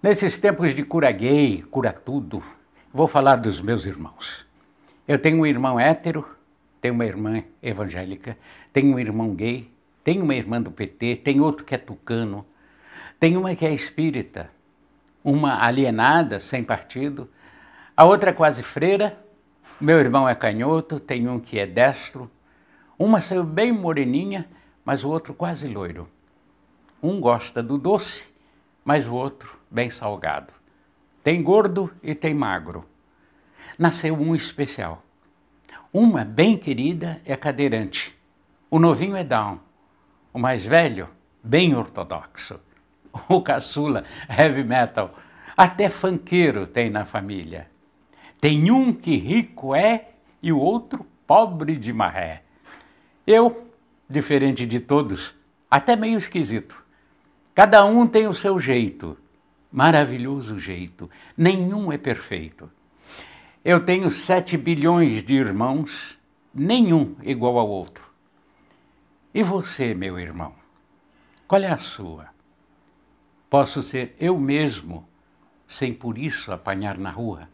Nesses tempos de cura gay, cura tudo, vou falar dos meus irmãos. Eu tenho um irmão hétero, tenho uma irmã evangélica, tenho um irmão gay, tenho uma irmã do PT, tenho outro que é tucano, tenho uma que é espírita, uma alienada, sem partido, a outra é quase freira, meu irmão é canhoto, tem um que é destro, uma saiu bem moreninha, mas o outro quase loiro. Um gosta do doce mas o outro bem salgado. Tem gordo e tem magro. Nasceu um especial. Uma bem querida é cadeirante. O novinho é down. O mais velho, bem ortodoxo. O caçula, heavy metal. Até fanqueiro tem na família. Tem um que rico é e o outro pobre de maré. Eu, diferente de todos, até meio esquisito Cada um tem o seu jeito, maravilhoso jeito, nenhum é perfeito. Eu tenho sete bilhões de irmãos, nenhum igual ao outro. E você, meu irmão? Qual é a sua? Posso ser eu mesmo, sem por isso apanhar na rua?